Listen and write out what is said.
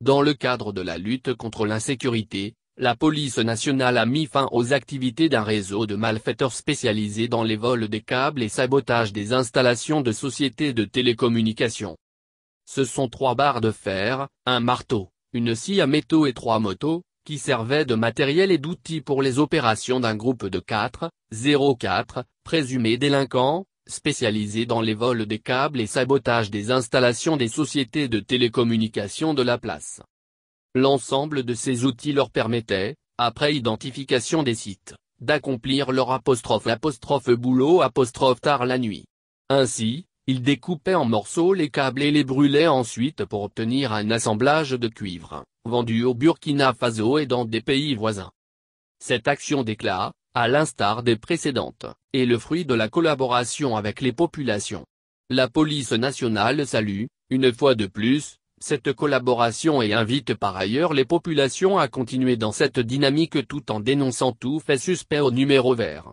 Dans le cadre de la lutte contre l'insécurité, la police nationale a mis fin aux activités d'un réseau de malfaiteurs spécialisés dans les vols des câbles et sabotage des installations de sociétés de télécommunications. Ce sont trois barres de fer, un marteau, une scie à métaux et trois motos, qui servaient de matériel et d'outils pour les opérations d'un groupe de 4, 04, présumés délinquants, spécialisés dans les vols des câbles et sabotage des installations des sociétés de télécommunications de la place. L'ensemble de ces outils leur permettait, après identification des sites, d'accomplir leur apostrophe apostrophe boulot apostrophe tard la nuit. Ainsi, ils découpaient en morceaux les câbles et les brûlaient ensuite pour obtenir un assemblage de cuivre, vendu au Burkina Faso et dans des pays voisins. Cette action d'éclat, à l'instar des précédentes, et le fruit de la collaboration avec les populations. La police nationale salue, une fois de plus, cette collaboration et invite par ailleurs les populations à continuer dans cette dynamique tout en dénonçant tout fait suspect au numéro vert.